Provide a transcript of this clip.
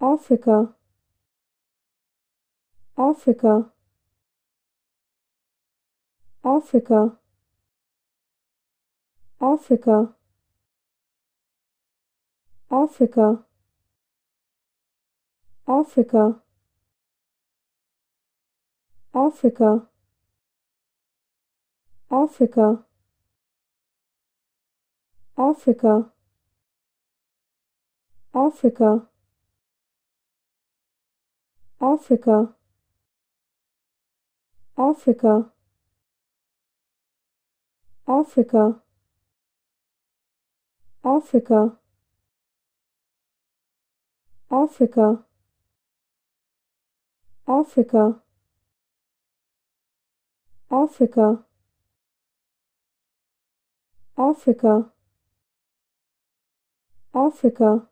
Africa Africa Africa Africa Africa Africa Africa Africa Africa Africa Africa Africa Africa Africa Africa Africa Africa Africa Africa